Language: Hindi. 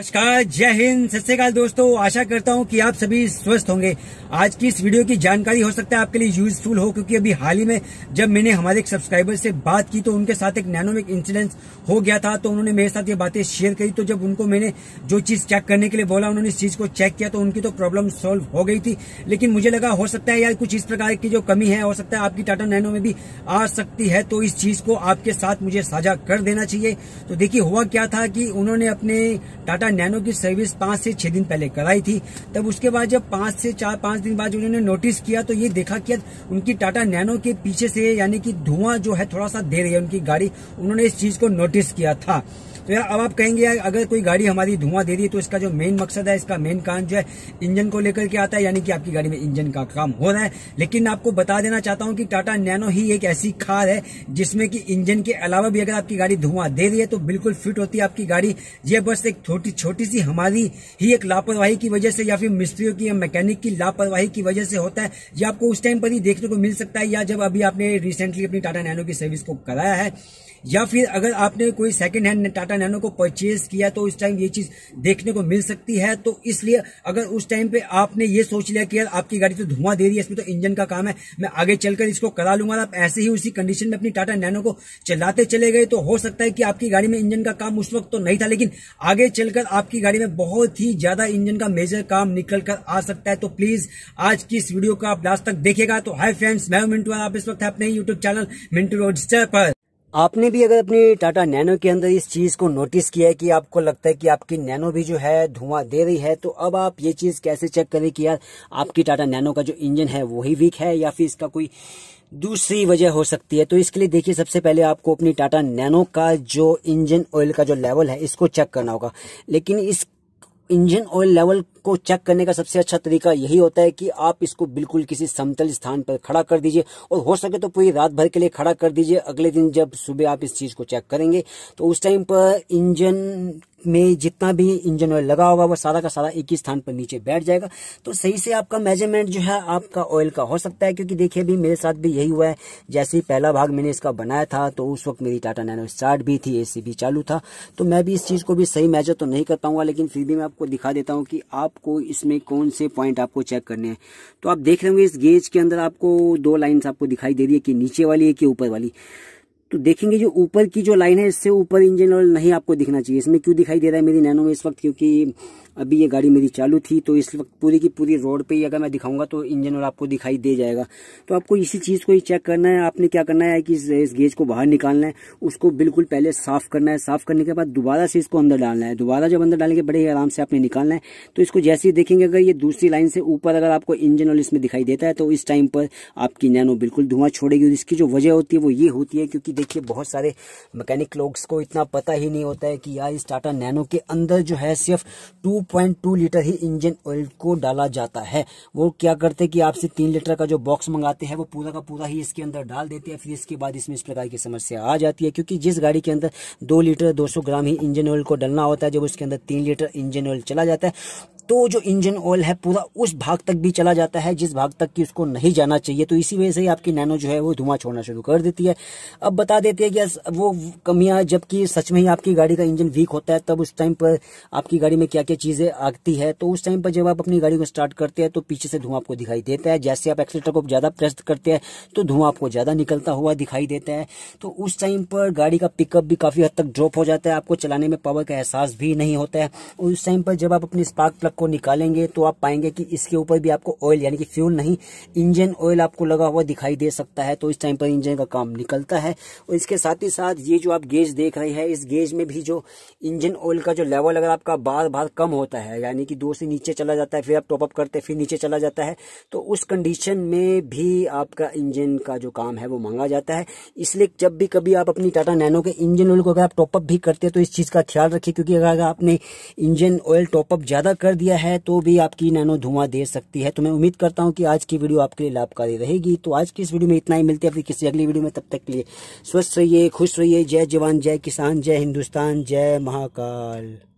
नमस्कार जय हिंद सत दोस्तों आशा करता हूं कि आप सभी स्वस्थ होंगे आज की इस वीडियो की जानकारी हो सकता है आपके लिए यूजफुल हो क्योंकि अभी हाल ही में जब मैंने हमारे एक सब्सक्राइबर से बात की तो उनके साथ एक नैनोमिक इंसिडेंट हो गया था तो उन्होंने मेरे साथ ये बातें शेयर करी तो जब उनको मैंने जो चीज चेक करने के लिए बोला उन्होंने इस चीज को चेक किया तो उनकी तो प्रॉब्लम सोल्व हो गई थी लेकिन मुझे लगा हो सकता है यार कुछ इस प्रकार की जो कमी है हो सकता है आपकी टाटा नैनो में भी आ सकती है तो इस चीज को आपके साथ मुझे साझा कर देना चाहिए तो देखिये हुआ क्या था कि उन्होंने अपने टाटा टाटा नैनो की सर्विस पांच से छह दिन पहले कराई थी तब उसके बाद जब पांच से चार पांच दिन बाद उन्होंने नोटिस किया तो ये देखा कि उनकी टाटा नैनो के पीछे से यानी कि धुआं जो है थोड़ा सा दे रही है उनकी गाड़ी उन्होंने इस चीज को नोटिस किया था तो यार अब आप कहेंगे यार अगर कोई गाड़ी हमारी धुआं दे रही है तो इसका जो मेन मकसद है इसका मेन कारण जो है इंजन को लेकर के आता है यानी कि आपकी गाड़ी में इंजन का काम हो रहा है लेकिन आपको बता देना चाहता हूँ कि टाटा नैनो ही एक ऐसी कार है जिसमें कि इंजन के अलावा भी अगर आपकी गाड़ी धुआं दे रही है तो बिल्कुल फिट होती है आपकी गाड़ी ये बस एक छोटी छोटी सी हमारी ही एक लापरवाही की वजह से या फिर मिस्त्रियों की या मैकेनिक की लापरवाही की वजह से होता है ये आपको उस टाइम पर ही देखने को मिल सकता है या जब अभी आपने रिसेंटली अपनी टाटा नैनो की सर्विस को कराया है या फिर अगर आपने कोई सेकंड हैंड टाटा नैनो को परचेज किया तो उस टाइम ये चीज देखने को मिल सकती है तो इसलिए अगर उस टाइम पे आपने ये सोच लिया कि यार आपकी गाड़ी तो धुआं दे रही है इसमें तो इंजन का काम है मैं आगे चलकर इसको करा लूंगा आप ऐसे ही उसी कंडीशन में अपनी टाटा नैनो को चलाते चले गए तो हो सकता है कि आपकी गाड़ी में इंजन का काम उस वक्त तो नहीं था लेकिन आगे चलकर आपकी गाड़ी में बहुत ही ज्यादा इंजन का मेजर काम निकल कर आ सकता है तो प्लीज आज की इस वीडियो को आप लास्ट तक देखेगा तो हाई फ्रेंड्स मैं मिंटू आप इस वक्त अपने यूट्यूब चैनल मिंटू रोडस्टर पर आपने भी अगर अपनी टाटा नैनो के अंदर इस चीज को नोटिस किया है कि आपको लगता है कि आपकी नैनो भी जो है धुआं दे रही है तो अब आप ये चीज कैसे चेक करें कि यार आपकी टाटा नैनो का जो इंजन है वही वीक है या फिर इसका कोई दूसरी वजह हो सकती है तो इसके लिए देखिए सबसे पहले आपको अपनी टाटा नैनो का जो इंजन ऑयल का जो लेवल है इसको चेक करना होगा लेकिन इस इंजन ऑयल लेवल को चेक करने का सबसे अच्छा तरीका यही होता है कि आप इसको बिल्कुल किसी समतल स्थान पर खड़ा कर दीजिए और हो सके तो पूरी रात भर के लिए खड़ा कर दीजिए अगले दिन जब सुबह आप इस चीज को चेक करेंगे तो उस टाइम पर इंजन में जितना भी इंजन ऑयल लगा होगा वो सारा का सारा एक ही स्थान पर नीचे बैठ जाएगा तो सही से आपका मेजरमेंट जो है आपका ऑयल का हो सकता है क्योंकि देखिए भी मेरे साथ भी यही हुआ है जैसे ही पहला भाग मैंने इसका बनाया था तो उस वक्त मेरी टाटा नैनो स्टार्ट भी थी ए भी चालू था तो मैं भी इस चीज़ को भी सही मेजर तो नहीं कर पाऊंगा लेकिन फिर भी मैं आपको दिखा देता हूँ कि आपको इसमें कौन से पॉइंट आपको चेक करने हैं तो आप देख रहे होंगे इस गेज के अंदर आपको दो लाइन्स आपको दिखाई दे रही है कि नीचे वाली है कि ऊपर वाली तो देखेंगे जो ऊपर की जो लाइन है इससे ऊपर इंजन ऑयल नहीं आपको दिखना चाहिए इसमें क्यों दिखाई दे रहा है मेरी नैनो में इस वक्त क्योंकि अभी ये गाड़ी मेरी चालू थी तो इस वक्त पूरी की पूरी रोड पे ही अगर मैं दिखाऊंगा तो इंजन और आपको दिखाई दे जाएगा तो आपको इसी चीज़ को ही चेक करना है आपने क्या करना है कि इस गेज को बाहर निकालना है उसको बिल्कुल पहले साफ करना है साफ करने के बाद दोबारा से इसको अंदर डालना है दोबारा जब अंदर डालेंगे बड़े आराम से आपने निकालना है तो इसको जैसे ही देखेंगे अगर ये दूसरी लाइन से ऊपर अगर आपको इंजन और इसमें दिखाई देता है तो इस टाइम पर आपकी नैनो बिल्कुल धुआं छोड़ेगी और इसकी जो वजह होती है वो ये होती है क्योंकि देखिए बहुत सारे मैकेनिक लोग्स को इतना पता ही नहीं होता है कि यार इस टाटा नैनो के अंदर जो है सिर्फ टू 2.2 लीटर ही इंजन ऑयल को डाला जाता है वो क्या करते हैं कि आपसे तीन लीटर का जो बॉक्स मंगाते हैं वो पूरा का पूरा ही इसके अंदर डाल देते हैं फिर इसके बाद इसमें इस प्रकार की समस्या आ जाती है क्योंकि जिस गाड़ी के अंदर दो लीटर दो ग्राम ही इंजन ऑयल को डालना होता है जब उसके अंदर तीन लीटर इंजन ऑयल चला जाता है तो जो इंजन ऑयल है पूरा उस भाग तक भी चला जाता है जिस भाग तक कि उसको नहीं जाना चाहिए तो इसी वजह से आपकी नैनो जो है वो धुआं छोड़ना शुरू कर देती है अब बता देते हैं कि वो कमियां जबकि सच में ही आपकी गाड़ी का इंजन वीक होता है तब उस टाइम पर आपकी गाड़ी में क्या क्या चीजें आती है तो उस टाइम पर जब आप अपनी गाड़ी को स्टार्ट करते हैं तो पीछे से धुआं आपको दिखाई देता है जैसे आप एक्सीटर को ज्यादा प्रेस करते हैं तो धुआं आपको ज्यादा निकलता हुआ दिखाई देता है तो उस टाइम पर गाड़ी का पिकअप भी काफी हद तक ड्रॉप हो जाता है आपको चलाने में पावर का एहसास भी नहीं होता है उस टाइम पर जब आप अपनी स्पार्क प्लग को निकालेंगे तो आप पाएंगे कि इसके ऊपर भी आपको ऑयल यानी कि फ्यूल नहीं इंजन ऑयल आपको लगा हुआ दिखाई दे सकता है तो इस टाइम पर इंजन का काम निकलता है और इसके साथ ही साथ ये जो आप गेज देख रहे हैं इस गेज में भी जो इंजन ऑयल का जो लेवल अगर आपका बार बार कम होता है यानी कि दो से नीचे चला जाता है फिर आप टॉपअप करते फिर नीचे चला जाता है तो उस कंडीशन में भी आपका इंजन का जो काम है वो मांगा जाता है इसलिए जब भी कभी आप अपनी टाटा नैनो के इंजन ऑयल को अगर आप टॉपअप भी करते हैं तो इस चीज़ का ख्याल रखिए क्योंकि अगर आपने इंजन ऑयल टॉपअप ज़्यादा कर दिया दिया है तो भी आपकी नैनो धुआं दे सकती है तो मैं उम्मीद करता हूँ कि आज की वीडियो आपके लिए लाभकारी रहेगी तो आज की इस वीडियो में इतना ही मिलती है फिर किसी अगली वीडियो में तब तक के लिए स्वस्थ रहिए खुश रहिए जय जवान जय किसान जय हिंदुस्तान जय महाकाल